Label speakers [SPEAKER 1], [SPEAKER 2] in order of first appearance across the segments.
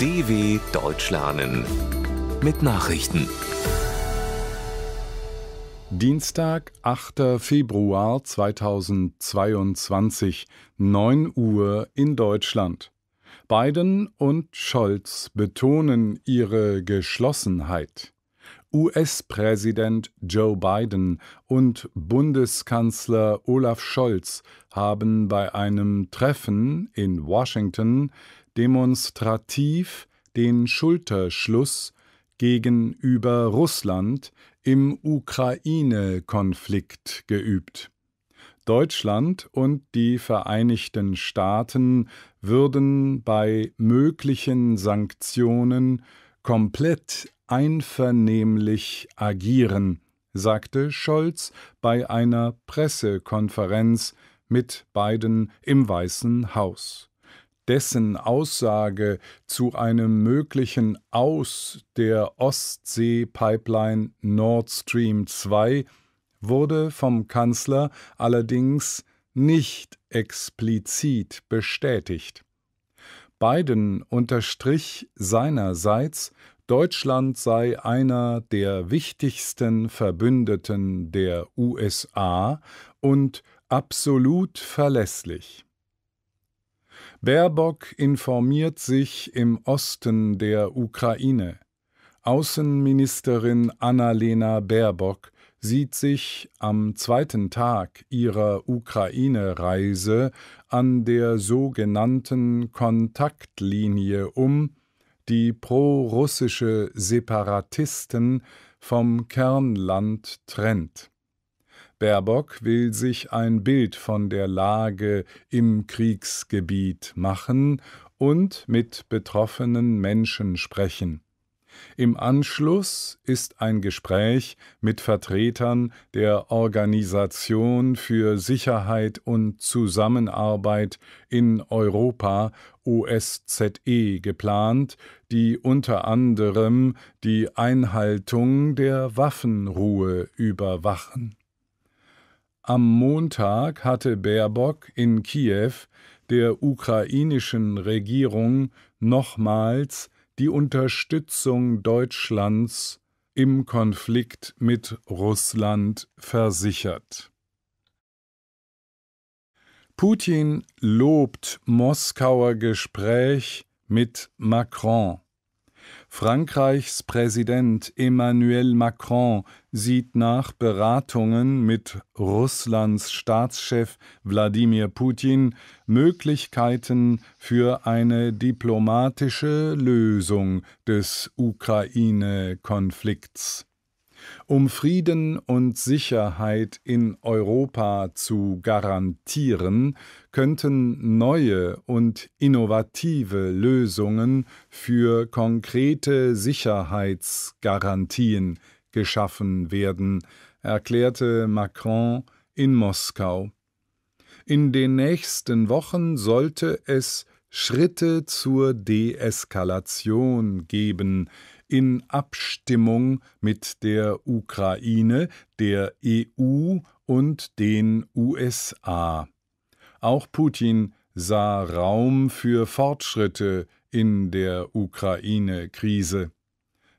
[SPEAKER 1] DW Deutsch lernen mit Nachrichten. Dienstag, 8. Februar 2022, 9 Uhr in Deutschland. Biden und Scholz betonen ihre Geschlossenheit. US-Präsident Joe Biden und Bundeskanzler Olaf Scholz haben bei einem Treffen in Washington demonstrativ den Schulterschluss gegenüber Russland im Ukraine-Konflikt geübt. Deutschland und die Vereinigten Staaten würden bei möglichen Sanktionen komplett einvernehmlich agieren, sagte Scholz bei einer Pressekonferenz mit beiden im Weißen Haus. Dessen Aussage zu einem möglichen Aus der Ostsee-Pipeline Nord Stream 2 wurde vom Kanzler allerdings nicht explizit bestätigt. Biden unterstrich seinerseits Deutschland sei einer der wichtigsten Verbündeten der USA und absolut verlässlich. Baerbock informiert sich im Osten der Ukraine. Außenministerin Annalena Baerbock sieht sich am zweiten Tag ihrer Ukraine-Reise an der sogenannten Kontaktlinie um, die prorussische Separatisten vom Kernland trennt. Baerbock will sich ein Bild von der Lage im Kriegsgebiet machen und mit betroffenen Menschen sprechen. Im Anschluss ist ein Gespräch mit Vertretern der Organisation für Sicherheit und Zusammenarbeit in Europa OSZE geplant, die unter anderem die Einhaltung der Waffenruhe überwachen. Am Montag hatte Baerbock in Kiew der ukrainischen Regierung nochmals die Unterstützung Deutschlands im Konflikt mit Russland versichert. Putin lobt Moskauer Gespräch mit Macron. Frankreichs Präsident Emmanuel Macron sieht nach Beratungen mit Russlands Staatschef Wladimir Putin Möglichkeiten für eine diplomatische Lösung des Ukraine-Konflikts. Um Frieden und Sicherheit in Europa zu garantieren, könnten neue und innovative Lösungen für konkrete Sicherheitsgarantien geschaffen werden, erklärte Macron in Moskau. In den nächsten Wochen sollte es Schritte zur Deeskalation geben, in Abstimmung mit der Ukraine, der EU und den USA. Auch Putin sah Raum für Fortschritte in der Ukraine-Krise.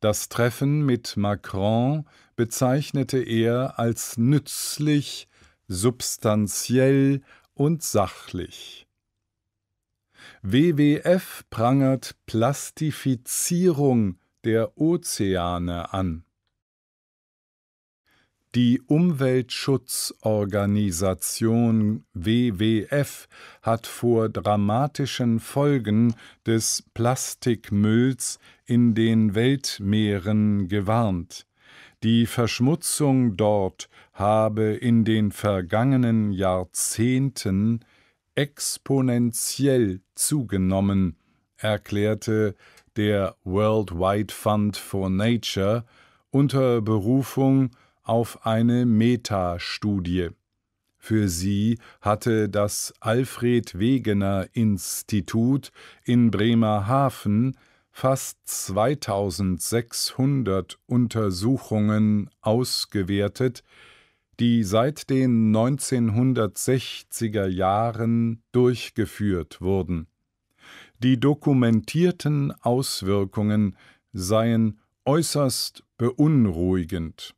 [SPEAKER 1] Das Treffen mit Macron bezeichnete er als nützlich, substanziell und sachlich. WWF prangert Plastifizierung der Ozeane an. Die Umweltschutzorganisation WWF hat vor dramatischen Folgen des Plastikmülls in den Weltmeeren gewarnt. Die Verschmutzung dort habe in den vergangenen Jahrzehnten exponentiell zugenommen, erklärte der Worldwide Fund for Nature unter Berufung auf eine Metastudie. Für sie hatte das Alfred Wegener Institut in Bremerhaven fast 2600 Untersuchungen ausgewertet, die seit den 1960er Jahren durchgeführt wurden die dokumentierten Auswirkungen seien äußerst beunruhigend.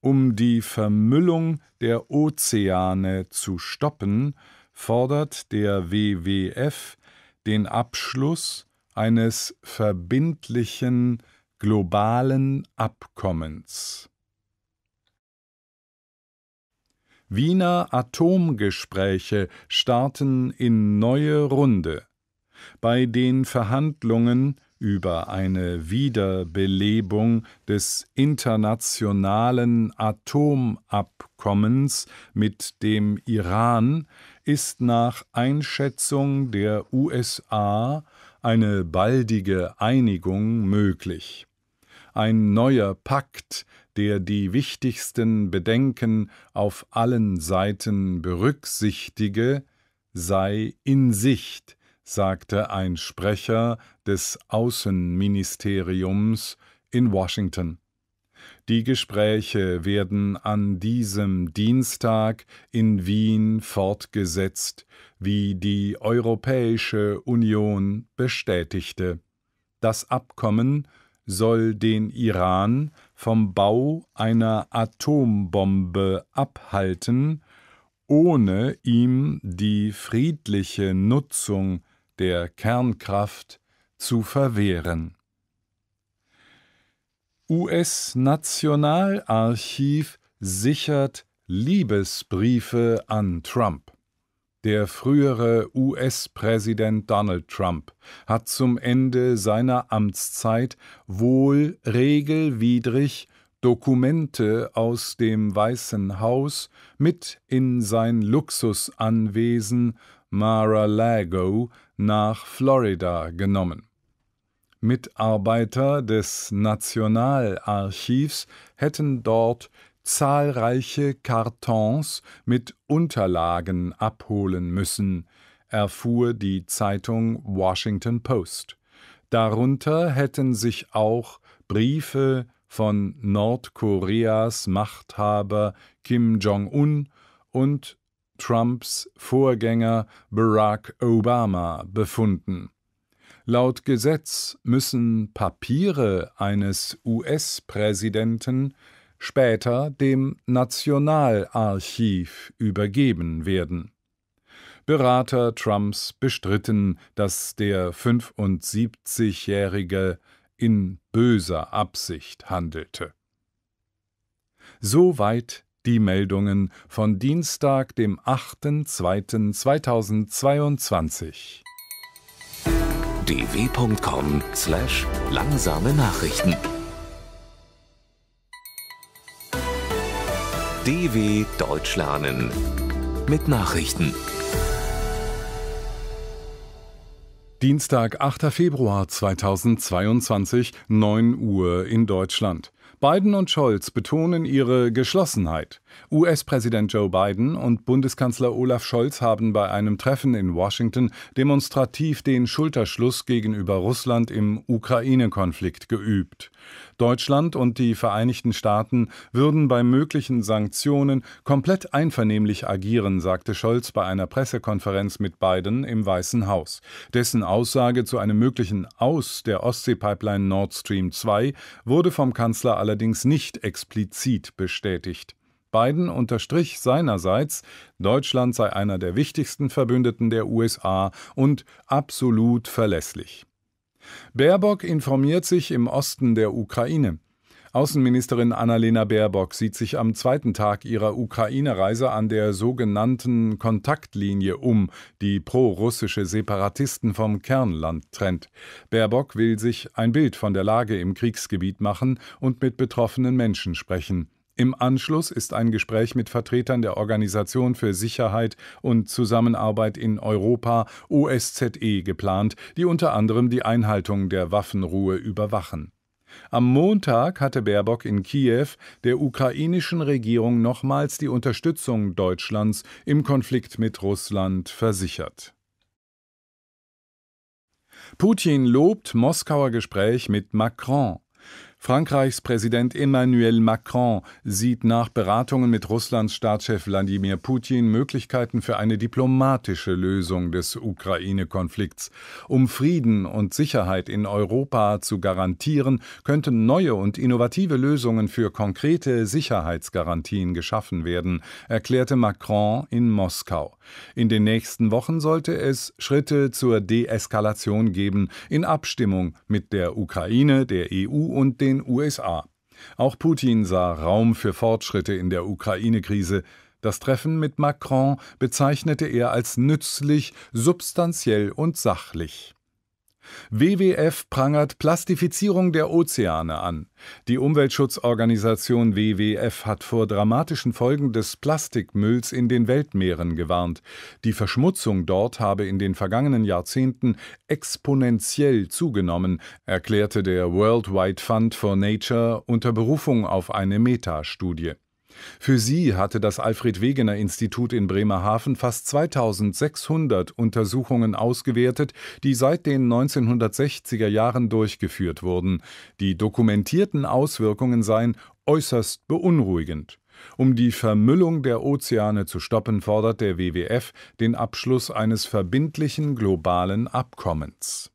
[SPEAKER 1] Um die Vermüllung der Ozeane zu stoppen, fordert der WWF den Abschluss eines verbindlichen globalen Abkommens. Wiener Atomgespräche starten in neue Runde bei den Verhandlungen über eine Wiederbelebung des internationalen Atomabkommens mit dem Iran ist nach Einschätzung der USA eine baldige Einigung möglich. Ein neuer Pakt, der die wichtigsten Bedenken auf allen Seiten berücksichtige, sei in Sicht, sagte ein Sprecher des Außenministeriums in Washington. Die Gespräche werden an diesem Dienstag in Wien fortgesetzt, wie die Europäische Union bestätigte. Das Abkommen soll den Iran vom Bau einer Atombombe abhalten, ohne ihm die friedliche Nutzung der Kernkraft zu verwehren. US-Nationalarchiv sichert Liebesbriefe an Trump. Der frühere US-Präsident Donald Trump hat zum Ende seiner Amtszeit wohl regelwidrig Dokumente aus dem Weißen Haus mit in sein Luxusanwesen Mar-a-Lago nach Florida genommen. Mitarbeiter des Nationalarchivs hätten dort zahlreiche Kartons mit Unterlagen abholen müssen, erfuhr die Zeitung Washington Post. Darunter hätten sich auch Briefe von Nordkoreas Machthaber Kim Jong-un und Trumps Vorgänger Barack Obama befunden. Laut Gesetz müssen Papiere eines US-Präsidenten später dem Nationalarchiv übergeben werden. Berater Trumps bestritten, dass der 75-Jährige in böser Absicht handelte. Soweit die Meldungen von Dienstag, dem 8.2.2022. dw.com/slash langsame Nachrichten DW Deutsch lernen mit Nachrichten. Dienstag, 8. Februar 2022, 9 Uhr in Deutschland. Biden und Scholz betonen ihre Geschlossenheit. US-Präsident Joe Biden und Bundeskanzler Olaf Scholz haben bei einem Treffen in Washington demonstrativ den Schulterschluss gegenüber Russland im Ukraine-Konflikt geübt. Deutschland und die Vereinigten Staaten würden bei möglichen Sanktionen komplett einvernehmlich agieren, sagte Scholz bei einer Pressekonferenz mit Biden im Weißen Haus. Dessen Aussage zu einem möglichen Aus der Ostsee-Pipeline Nord Stream 2 wurde vom Kanzler Lager allerdings nicht explizit bestätigt. Biden unterstrich seinerseits, Deutschland sei einer der wichtigsten Verbündeten der USA und absolut verlässlich. Baerbock informiert sich im Osten der Ukraine. Außenministerin Annalena Baerbock sieht sich am zweiten Tag ihrer Ukraine-Reise an der sogenannten Kontaktlinie um, die pro-russische Separatisten vom Kernland trennt. Baerbock will sich ein Bild von der Lage im Kriegsgebiet machen und mit betroffenen Menschen sprechen. Im Anschluss ist ein Gespräch mit Vertretern der Organisation für Sicherheit und Zusammenarbeit in Europa OSZE geplant, die unter anderem die Einhaltung der Waffenruhe überwachen. Am Montag hatte Baerbock in Kiew der ukrainischen Regierung nochmals die Unterstützung Deutschlands im Konflikt mit Russland versichert. Putin lobt Moskauer Gespräch mit Macron. Frankreichs Präsident Emmanuel Macron sieht nach Beratungen mit Russlands Staatschef Wladimir Putin Möglichkeiten für eine diplomatische Lösung des Ukraine-Konflikts. Um Frieden und Sicherheit in Europa zu garantieren, könnten neue und innovative Lösungen für konkrete Sicherheitsgarantien geschaffen werden, erklärte Macron in Moskau. In den nächsten Wochen sollte es Schritte zur Deeskalation geben, in Abstimmung mit der Ukraine, der EU und den den USA. Auch Putin sah Raum für Fortschritte in der Ukraine-Krise. Das Treffen mit Macron bezeichnete er als nützlich, substanziell und sachlich. WWF prangert Plastifizierung der Ozeane an. Die Umweltschutzorganisation WWF hat vor dramatischen Folgen des Plastikmülls in den Weltmeeren gewarnt. Die Verschmutzung dort habe in den vergangenen Jahrzehnten exponentiell zugenommen, erklärte der Worldwide Fund for Nature unter Berufung auf eine Metastudie. Für sie hatte das Alfred Wegener Institut in Bremerhaven fast 2600 Untersuchungen ausgewertet, die seit den 1960er Jahren durchgeführt wurden. Die dokumentierten Auswirkungen seien äußerst beunruhigend. Um die Vermüllung der Ozeane zu stoppen, fordert der WWF den Abschluss eines verbindlichen globalen Abkommens.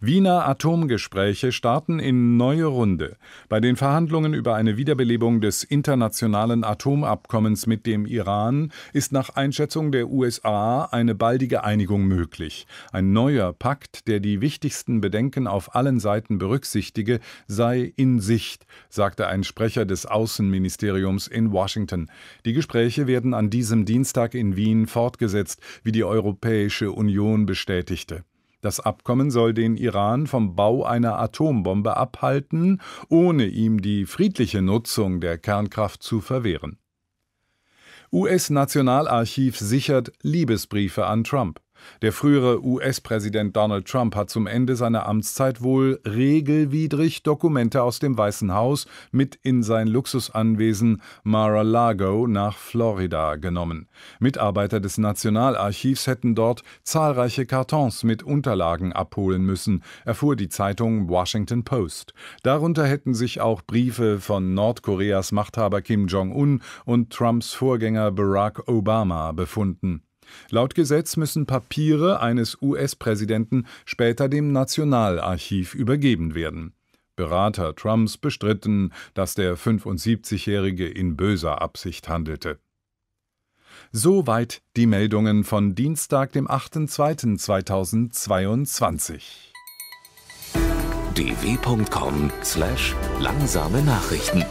[SPEAKER 1] Wiener Atomgespräche starten in neue Runde. Bei den Verhandlungen über eine Wiederbelebung des internationalen Atomabkommens mit dem Iran ist nach Einschätzung der USA eine baldige Einigung möglich. Ein neuer Pakt, der die wichtigsten Bedenken auf allen Seiten berücksichtige, sei in Sicht, sagte ein Sprecher des Außenministeriums in Washington. Die Gespräche werden an diesem Dienstag in Wien fortgesetzt, wie die Europäische Union bestätigte. Das Abkommen soll den Iran vom Bau einer Atombombe abhalten, ohne ihm die friedliche Nutzung der Kernkraft zu verwehren. US-Nationalarchiv sichert Liebesbriefe an Trump. Der frühere US-Präsident Donald Trump hat zum Ende seiner Amtszeit wohl regelwidrig Dokumente aus dem Weißen Haus mit in sein Luxusanwesen Mar-a-Lago nach Florida genommen. Mitarbeiter des Nationalarchivs hätten dort zahlreiche Kartons mit Unterlagen abholen müssen, erfuhr die Zeitung Washington Post. Darunter hätten sich auch Briefe von Nordkoreas Machthaber Kim Jong-un und Trumps Vorgänger Barack Obama befunden. Laut Gesetz müssen Papiere eines US-Präsidenten später dem Nationalarchiv übergeben werden. Berater Trumps bestritten, dass der 75-Jährige in böser Absicht handelte. Soweit die Meldungen von Dienstag, dem 8.2.2022. dw.com/langsame Nachrichten